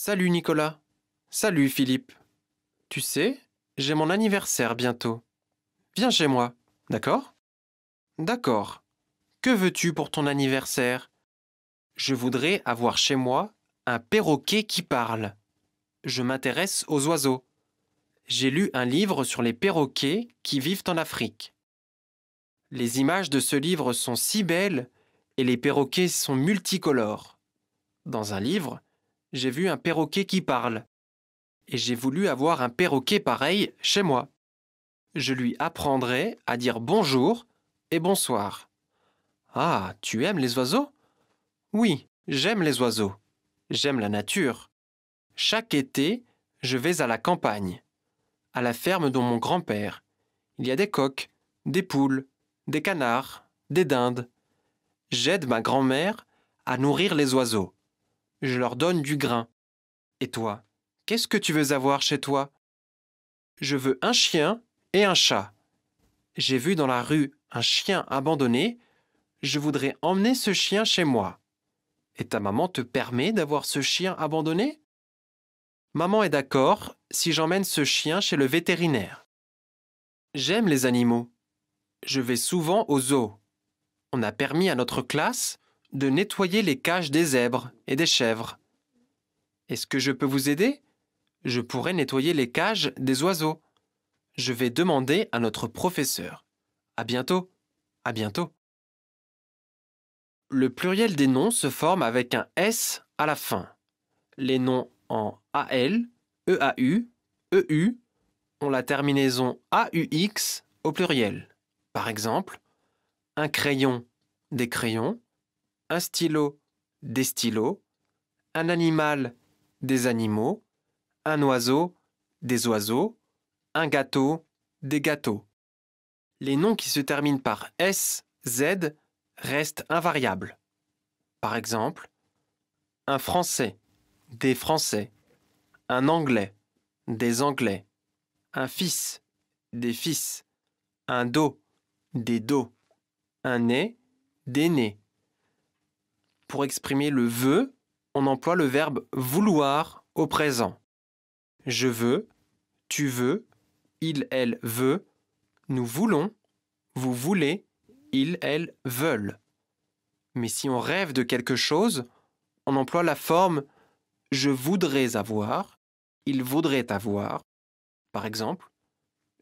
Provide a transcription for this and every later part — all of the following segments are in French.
Salut Nicolas. Salut Philippe. Tu sais, j'ai mon anniversaire bientôt. Viens chez moi, d'accord D'accord. Que veux-tu pour ton anniversaire Je voudrais avoir chez moi un perroquet qui parle. Je m'intéresse aux oiseaux. J'ai lu un livre sur les perroquets qui vivent en Afrique. Les images de ce livre sont si belles et les perroquets sont multicolores. Dans un livre, j'ai vu un perroquet qui parle. Et j'ai voulu avoir un perroquet pareil chez moi. Je lui apprendrai à dire bonjour et bonsoir. Ah, tu aimes les oiseaux Oui, j'aime les oiseaux. J'aime la nature. Chaque été, je vais à la campagne, à la ferme dont mon grand-père. Il y a des coqs, des poules, des canards, des dindes. J'aide ma grand-mère à nourrir les oiseaux je leur donne du grain. Et toi, qu'est-ce que tu veux avoir chez toi Je veux un chien et un chat. J'ai vu dans la rue un chien abandonné, je voudrais emmener ce chien chez moi. Et ta maman te permet d'avoir ce chien abandonné Maman est d'accord si j'emmène ce chien chez le vétérinaire. J'aime les animaux. Je vais souvent au zoo. On a permis à notre classe de nettoyer les cages des zèbres et des chèvres. Est-ce que je peux vous aider Je pourrais nettoyer les cages des oiseaux. Je vais demander à notre professeur. À bientôt. À bientôt. Le pluriel des noms se forme avec un S à la fin. Les noms en AL, EAU, EU ont la terminaison AUX au pluriel. Par exemple, un crayon, des crayons, un stylo, des stylos, un animal, des animaux, un oiseau, des oiseaux, un gâteau, des gâteaux. Les noms qui se terminent par S, Z restent invariables. Par exemple, un français, des français, un anglais, des anglais, un fils, des fils, un dos, des dos, un nez, des nez. Pour exprimer le veut, on emploie le verbe vouloir au présent. Je veux, tu veux, il, elle veut, nous voulons, vous voulez, ils, elles veulent. Mais si on rêve de quelque chose, on emploie la forme je voudrais avoir, il voudrait avoir. Par exemple,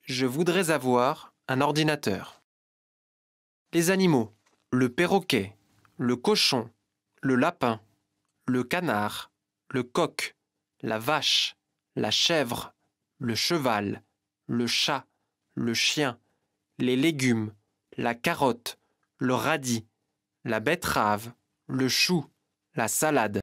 je voudrais avoir un ordinateur. Les animaux, le perroquet, le cochon, le lapin, le canard, le coq, la vache, la chèvre, le cheval, le chat, le chien, les légumes, la carotte, le radis, la betterave, le chou, la salade.